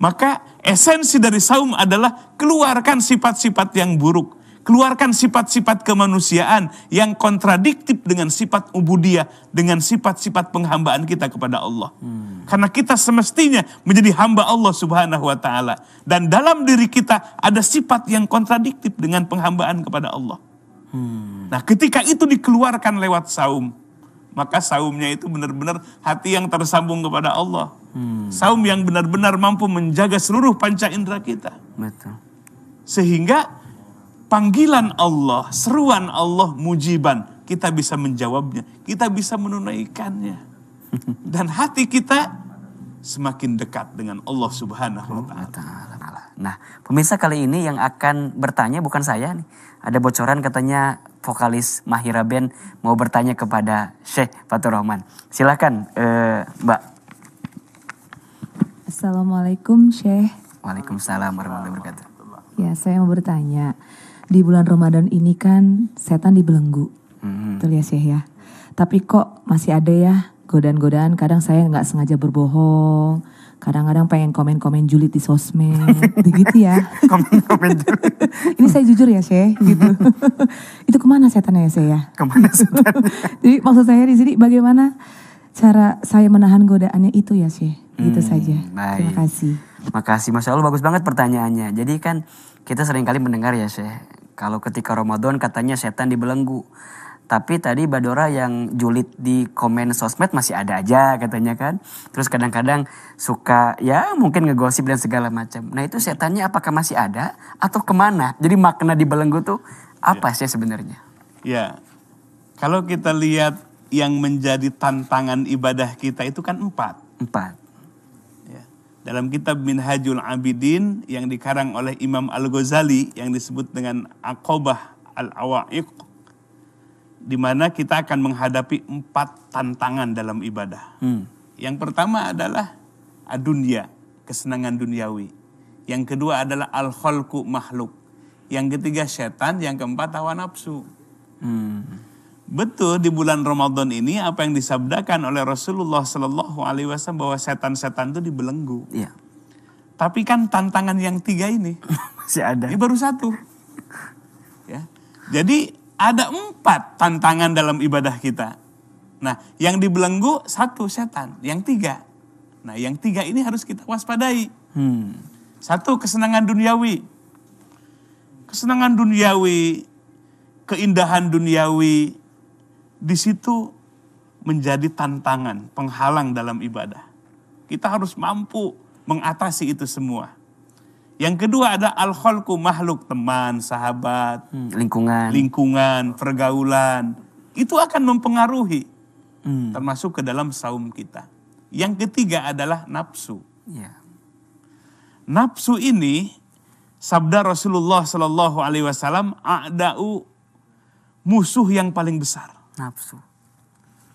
A: Maka esensi dari saum adalah keluarkan sifat-sifat yang buruk, keluarkan sifat-sifat kemanusiaan yang kontradiktif dengan sifat ubudiyah, dengan sifat-sifat penghambaan kita kepada Allah. Hmm. Karena kita semestinya menjadi hamba Allah Subhanahu wa taala dan dalam diri kita ada sifat yang kontradiktif dengan penghambaan kepada Allah. Hmm. Nah ketika itu dikeluarkan lewat saum, maka saumnya itu benar-benar hati yang tersambung kepada Allah. Hmm. Saum yang benar-benar mampu menjaga seluruh panca indera kita. Betul. Sehingga panggilan Allah, seruan Allah mujiban, kita bisa menjawabnya, kita bisa menunaikannya. [laughs] Dan hati kita semakin dekat dengan Allah Subhanahu wa oh, taala. Nah, pemirsa
B: kali ini yang akan bertanya bukan saya nih ada bocoran katanya vokalis Mahira Band mau bertanya kepada Syekh Fatur Rahman. Silakan uh, Mbak.
C: Assalamualaikum Syekh.
B: Waalaikumsalam warahmatullahi wabarakatuh.
C: Ya saya mau bertanya, di bulan Ramadan ini kan setan dibelenggu.
B: Hmm. Betul ya Syekh ya. Tapi kok masih ada ya godaan-godaan kadang saya nggak sengaja berbohong kadang-kadang pengen komen-komen julid di sosmed [laughs] gitu ya. Komen-komen
C: [laughs] Ini saya jujur ya, Syekh, gitu. [laughs] Itu kemana setannya ya, Syekh ya? Kemana setannya? Jadi maksud saya di sini bagaimana cara saya menahan godaannya itu
A: ya, Syekh. Gitu hmm, saja. Baik. Terima kasih.
B: Makasih, Masya Allah bagus banget pertanyaannya. Jadi kan kita sering kali mendengar ya, Syekh. Kalau ketika Ramadan katanya setan dibelenggu. Tapi tadi Badora yang julid di komen sosmed masih ada aja katanya kan. Terus kadang-kadang suka ya mungkin ngegosip dan segala macam. Nah itu saya tanya apakah masih ada atau kemana? Jadi makna di belenggu tuh apa ya. sih sebenarnya?
A: Ya, kalau kita lihat yang menjadi tantangan ibadah kita itu kan empat.
B: Empat. Ya.
A: Dalam kitab Minhajul Abidin yang dikarang oleh Imam Al-Ghazali yang disebut dengan Aqobah Al-Awa'iq di mana kita akan menghadapi empat tantangan dalam ibadah. Hmm. Yang pertama adalah adunia, kesenangan duniawi. Yang kedua adalah al makhluk. Yang ketiga setan, yang keempat hawa nafsu. Hmm. Betul di bulan Ramadan ini apa yang disabdakan oleh Rasulullah Shallallahu Alaihi Wasallam bahwa setan-setan itu dibelenggu. Iya. Tapi kan tantangan yang tiga ini [laughs] masih ada. Ini baru satu. ya. Jadi ada empat tantangan dalam ibadah kita. Nah, yang dibelenggu satu setan, yang tiga. Nah, yang tiga ini harus kita waspadai. Hmm. Satu kesenangan duniawi. Kesenangan duniawi, keindahan duniawi, di situ menjadi tantangan, penghalang dalam ibadah. Kita harus mampu mengatasi itu semua. Yang kedua ada al-khalqu makhluk, teman, sahabat, hmm, lingkungan, lingkungan, pergaulan. Itu akan mempengaruhi hmm. termasuk ke dalam saum kita. Yang ketiga adalah nafsu. Ya. Nafsu ini sabda Rasulullah Shallallahu alaihi wasallam a'da'u musuh yang paling besar. Nafsu.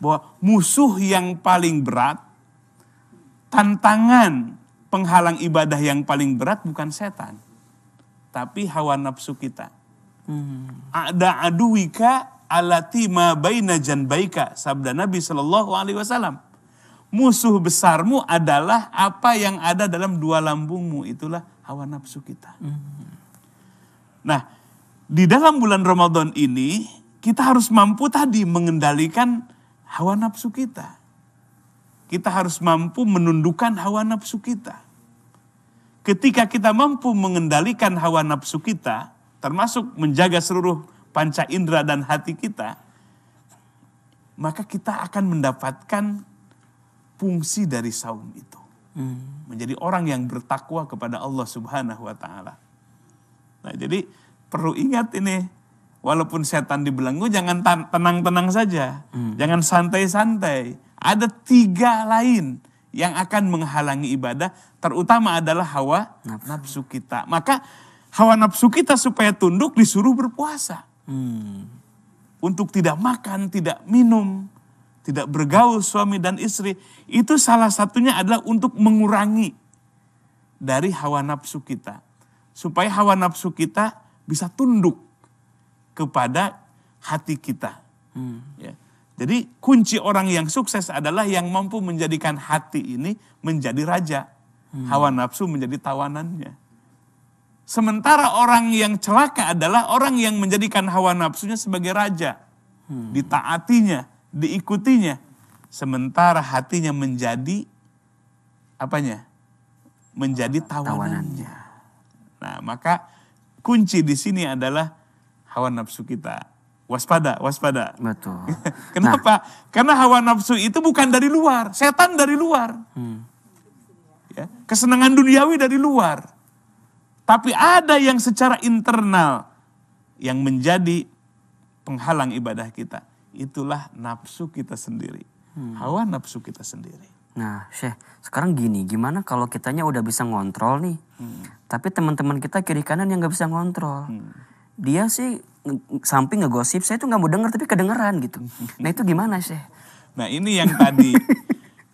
A: Bahwa musuh yang paling berat tantangan penghalang ibadah yang paling berat bukan setan, tapi hawa nafsu kita. Hmm. Ada aduika alati ma baina janbaika sabda Nabi Shallallahu alaihi wasallam. Musuh besarmu adalah apa yang ada dalam dua lambungmu, itulah hawa nafsu kita. Hmm. Nah, di dalam bulan Ramadan ini kita harus mampu tadi mengendalikan hawa nafsu kita. Kita harus mampu menundukkan hawa nafsu kita ketika kita mampu mengendalikan hawa nafsu kita, termasuk menjaga seluruh panca indera dan hati kita, maka kita akan mendapatkan fungsi dari saum itu. Hmm. Menjadi orang yang bertakwa kepada Allah Subhanahu wa taala. Nah, jadi perlu ingat ini walaupun setan dibelenggu oh, jangan tenang-tenang saja. Hmm. Jangan santai-santai. Ada tiga lain yang akan menghalangi ibadah, terutama adalah hawa nafsu, nafsu kita. Maka hawa nafsu kita supaya tunduk disuruh berpuasa. Hmm. Untuk tidak makan, tidak minum, tidak bergaul suami dan istri. Itu salah satunya adalah untuk mengurangi dari hawa nafsu kita. Supaya hawa nafsu kita bisa tunduk kepada hati kita. Hmm. Ya. Jadi kunci orang yang sukses adalah yang mampu menjadikan hati ini menjadi raja. Hmm. Hawa nafsu menjadi tawanannya. Sementara orang yang celaka adalah orang yang menjadikan hawa nafsunya sebagai raja. Hmm. Ditaatinya, diikutinya. Sementara hatinya menjadi apanya? Menjadi tawanannya. tawanannya. Nah, maka kunci di sini adalah hawa nafsu kita waspada, waspada. Betul. [laughs] Kenapa? Nah. Karena hawa nafsu itu bukan dari luar, setan dari luar. Hmm. Ya, kesenangan duniawi dari luar. Tapi ada yang secara internal yang menjadi penghalang ibadah kita. Itulah nafsu kita sendiri. Hmm. Hawa nafsu kita sendiri.
B: Nah, Syekh, sekarang gini, gimana kalau kitanya udah bisa ngontrol nih, hmm. tapi teman-teman kita kiri kanan yang nggak bisa ngontrol. Hmm dia sih samping ngegosip, saya tuh nggak mau dengar tapi kedengeran
A: gitu. [laughs] Nah
B: itu gimana sih?
A: Nah ini yang tadi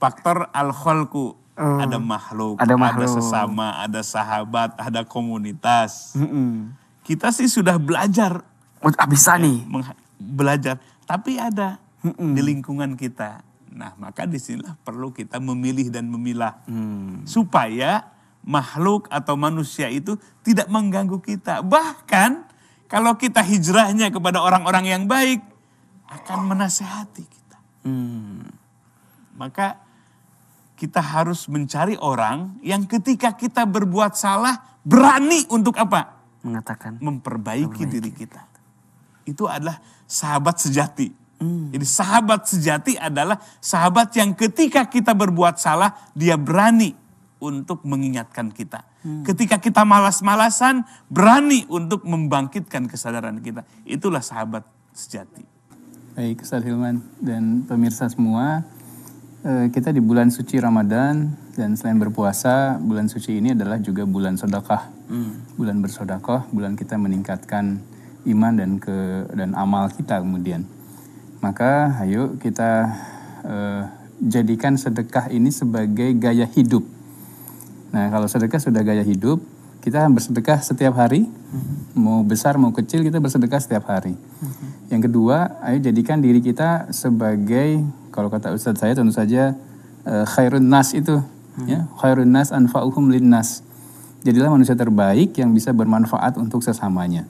A: faktor alkoholku Hmm. ada makhluk, ada makhluk, ada sesama, ada sahabat, ada komunitas. Hmm. Kita sih sudah belajar. Oh, ah, bisa ya, nih. Belajar, tapi ada hmm. di lingkungan kita. Nah maka disinilah perlu kita memilih dan memilah Hmm. supaya makhluk atau manusia itu tidak mengganggu kita. Bahkan kalau kita hijrahnya kepada orang-orang yang baik, akan menasehati kita. Hmm. Maka kita harus mencari orang yang ketika kita berbuat salah, berani untuk apa? Mengatakan. Memperbaiki, memperbaiki. diri kita. Itu adalah sahabat sejati. Hmm. Jadi sahabat sejati adalah sahabat yang ketika kita berbuat salah, dia berani untuk mengingatkan kita. Hmm. Ketika kita malas-malasan, berani untuk membangkitkan kesadaran kita. Itulah sahabat sejati.
C: Baik, Ustaz Hilman dan pemirsa semua, eh, kita di bulan suci Ramadan dan selain berpuasa, bulan suci ini adalah juga bulan sodakah. Hmm. Bulan bersodakah bulan kita meningkatkan iman dan ke dan amal kita kemudian. Maka ayo kita uh, jadikan sedekah ini sebagai gaya hidup Nah, kalau sedekah sudah gaya hidup, kita bersedekah setiap hari, mm-hmm. mau besar mau kecil kita bersedekah setiap hari. Mm-hmm. Yang kedua, ayo jadikan diri kita sebagai kalau kata ustadz saya tentu saja uh, khairun nas itu, mm-hmm. ya khairun nas anfa'uhum linnas. Jadilah manusia terbaik yang bisa bermanfaat untuk sesamanya.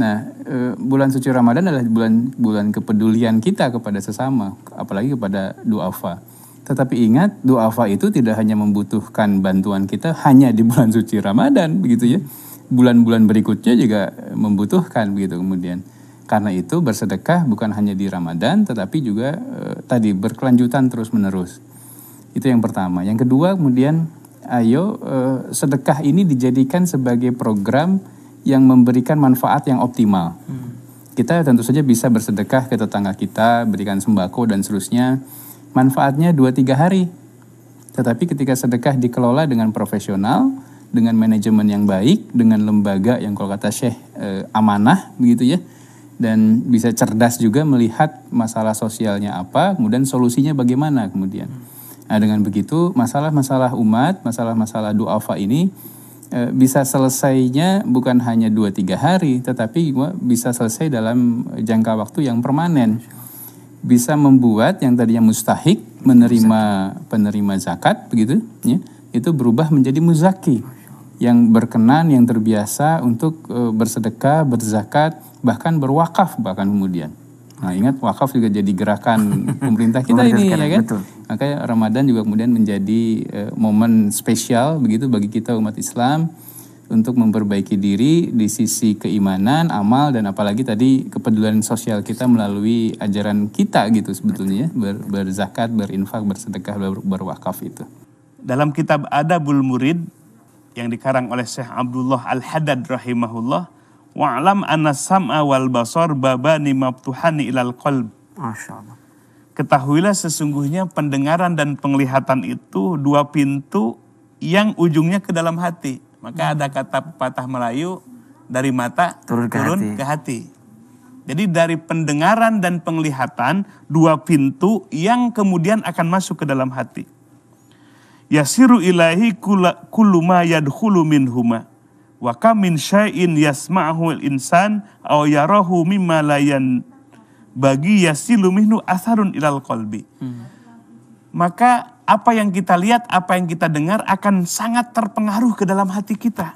C: Nah, eh, bulan suci Ramadan adalah bulan bulan kepedulian kita kepada sesama, apalagi kepada duafa. Tetapi ingat, duafa itu tidak hanya membutuhkan bantuan kita hanya di bulan suci Ramadan, begitu ya. Bulan-bulan berikutnya juga eh, membutuhkan, begitu kemudian. Karena itu bersedekah bukan hanya di Ramadan, tetapi juga eh, tadi berkelanjutan terus-menerus. Itu yang pertama. Yang kedua kemudian, ayo eh, sedekah ini dijadikan sebagai program yang memberikan manfaat yang optimal. Hmm. Kita tentu saja bisa bersedekah ke tetangga kita, berikan sembako dan seterusnya manfaatnya 2-3 hari. Tetapi ketika sedekah dikelola dengan profesional, dengan manajemen yang baik, dengan lembaga yang kalau kata Syekh e, amanah begitu ya, dan bisa cerdas juga melihat masalah sosialnya apa, kemudian solusinya bagaimana kemudian. Nah dengan begitu masalah-masalah umat, masalah-masalah duafa ini e, bisa selesainya bukan hanya 2-3 hari, tetapi bisa selesai dalam jangka waktu yang permanen bisa membuat yang tadinya mustahik menerima penerima zakat begitu ya itu berubah menjadi muzaki yang berkenan yang terbiasa untuk eh, bersedekah berzakat bahkan berwakaf bahkan kemudian nah ingat wakaf juga jadi gerakan [laughs] pemerintah kita ini ya kan betul. makanya Ramadan juga kemudian menjadi uh, momen spesial begitu bagi kita umat Islam untuk memperbaiki diri di sisi keimanan, amal dan apalagi tadi kepedulian sosial kita melalui ajaran kita gitu sebetulnya ya. ber, berzakat, berinfak, bersedekah, ber, berwakaf itu. Dalam kitab Adabul Murid yang dikarang oleh Syekh Abdullah Al-Haddad
A: rahimahullah, wa'lam anna sam'a wal basar babani mabtuhani ilal qalb. Allah. Ketahuilah sesungguhnya pendengaran dan penglihatan itu dua pintu yang ujungnya ke dalam hati. Maka ada kata pepatah Melayu dari mata turun ke, turun hati. ke hati. Jadi dari pendengaran dan penglihatan dua pintu yang kemudian akan masuk ke dalam hati. Yasiru ilahi kuluma yadkhulu minhuma wa kam min syai'in yasma'hu insan aw yarahu mimma layan bagi yasilu minhu asarun ilal qalbi. Hmm. Maka apa yang kita lihat, apa yang kita dengar akan sangat terpengaruh ke dalam hati kita.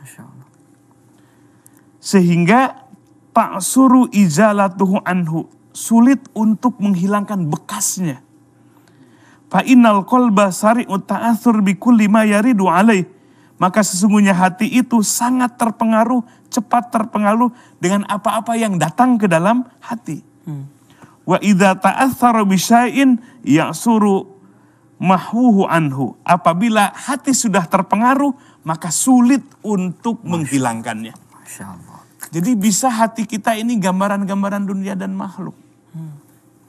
A: Sehingga tak suruh izalatuhu anhu sulit untuk menghilangkan bekasnya. Fa'inal kolba sari uta'athur ta'athur lima yaridu alaih. Maka sesungguhnya hati itu sangat terpengaruh, cepat terpengaruh dengan apa-apa yang datang ke dalam hati. Hmm. Wa idza ta'athara bisya'in ya mahwuhu anhu. Apabila hati sudah terpengaruh, maka sulit untuk Masya menghilangkannya. Masya Jadi bisa hati kita ini gambaran-gambaran dunia dan makhluk. Hmm.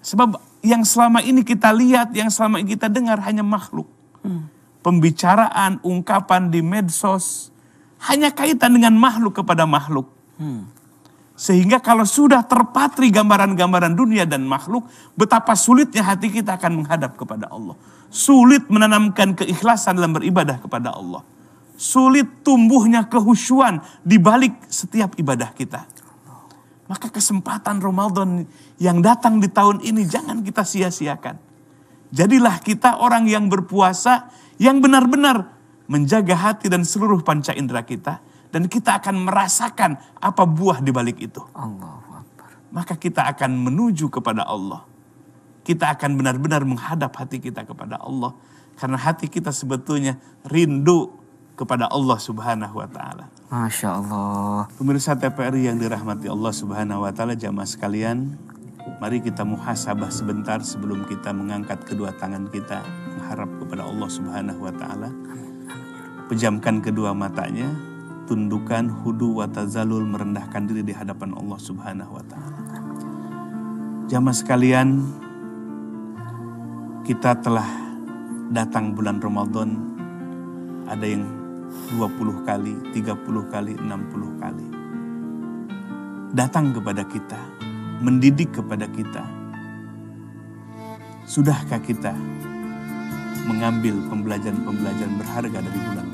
A: Sebab yang selama ini kita lihat, yang selama ini kita dengar hanya makhluk. Hmm. Pembicaraan, ungkapan di medsos hanya kaitan dengan makhluk kepada makhluk. Hmm. Sehingga kalau sudah terpatri gambaran-gambaran dunia dan makhluk, betapa sulitnya hati kita akan menghadap kepada Allah. Sulit menanamkan keikhlasan dalam beribadah kepada Allah. Sulit tumbuhnya kehusuan di balik setiap ibadah kita. Maka kesempatan Ramadan yang datang di tahun ini jangan kita sia-siakan. Jadilah kita orang yang berpuasa yang benar-benar menjaga hati dan seluruh panca indera kita dan kita akan merasakan apa buah di balik itu. Allah Maka kita akan menuju kepada Allah. Kita akan benar-benar menghadap hati kita kepada Allah. Karena hati kita sebetulnya rindu kepada Allah Subhanahu wa taala. Masya Allah. Pemirsa TPRI yang dirahmati Allah Subhanahu wa taala jamaah sekalian, mari kita muhasabah sebentar sebelum kita mengangkat kedua tangan kita mengharap kepada Allah Subhanahu wa taala. Pejamkan kedua matanya, tundukan hudu wa tazalul merendahkan diri di hadapan Allah Subhanahu wa taala. Jamaah sekalian, kita telah datang bulan Ramadan ada yang 20 kali, 30 kali, 60 kali. Datang kepada kita, mendidik kepada kita. Sudahkah kita mengambil pembelajaran-pembelajaran berharga dari bulan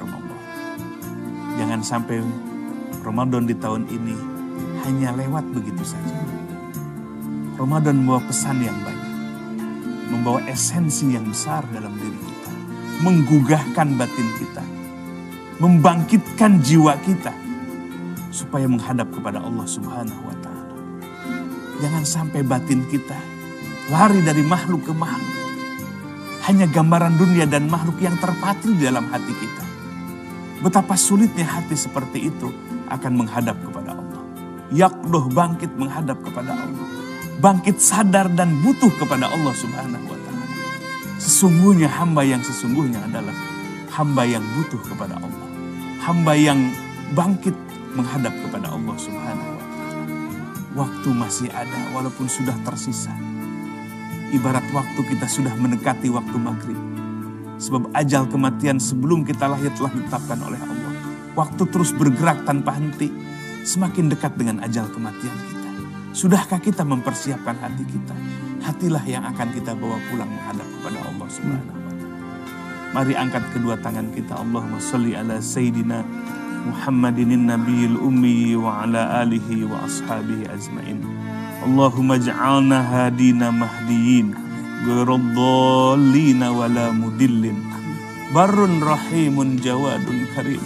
A: Jangan sampai Ramadan di tahun ini hanya lewat begitu saja. Ramadan membawa pesan yang banyak, membawa esensi yang besar dalam diri kita, menggugahkan batin kita, membangkitkan jiwa kita supaya menghadap kepada Allah Subhanahu wa taala. Jangan sampai batin kita lari dari makhluk ke makhluk. Hanya gambaran dunia dan makhluk yang terpatri dalam hati kita Betapa sulitnya hati seperti itu akan menghadap kepada Allah. Yakdoh bangkit menghadap kepada Allah. Bangkit sadar dan butuh kepada Allah subhanahu wa ta'ala. Sesungguhnya hamba yang sesungguhnya adalah hamba yang butuh kepada Allah. Hamba yang bangkit menghadap kepada Allah subhanahu wa ta'ala. Waktu masih ada walaupun sudah tersisa. Ibarat waktu kita sudah mendekati waktu maghrib Sebab ajal kematian sebelum kita lahir telah ditetapkan oleh Allah. Waktu terus bergerak tanpa henti, semakin dekat dengan ajal kematian kita. Sudahkah kita mempersiapkan hati kita? Hatilah yang akan kita bawa pulang menghadap kepada Allah Subhanahu wa Mari angkat kedua tangan kita. Allahumma salli ala sayyidina Muhammadin nabiyil ummi wa ala alihi wa ashabihi ajmain. Allahumma ja'alna hadina mahdiyin. Gharadhalina wala mudillin Barun rahimun jawadun karim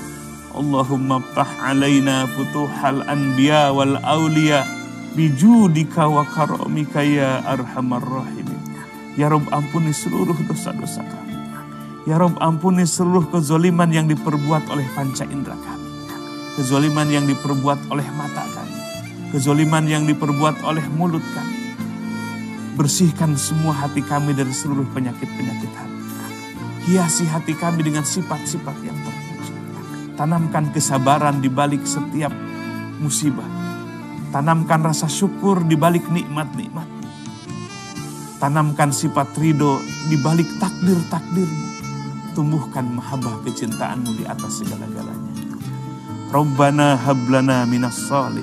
A: Allahumma ftah alaina futuhal anbiya wal awliya Bijudika wa karamika ya arhamar rahimin Ya Rob ampuni seluruh dosa-dosa kami Ya Rob ampuni seluruh kezoliman yang diperbuat oleh panca indera kami Kezoliman yang diperbuat oleh mata kami Kezoliman yang diperbuat oleh mulut kami Bersihkan semua hati kami dari seluruh penyakit-penyakit hati Hiasi hati kami dengan sifat-sifat yang terpuji. Tanamkan kesabaran di balik setiap musibah. Tanamkan rasa syukur di balik nikmat-nikmat. Tanamkan sifat ridho di balik takdir-takdirmu. Tumbuhkan mahabbah kecintaanmu di atas segala-galanya. Rabbana hablana minas salih.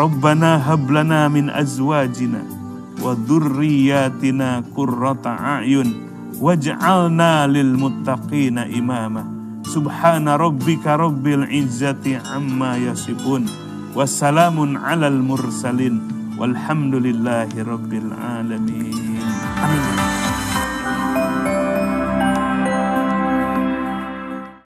A: Rabbana hablana min azwajina wa dzurriyyatina qurrata a'yun waj'alna lil muttaqina imama subhana rabbika rabbil izzati amma yasifun wassalamun alal mursalin walhamdulillahi rabbil alamin
C: amin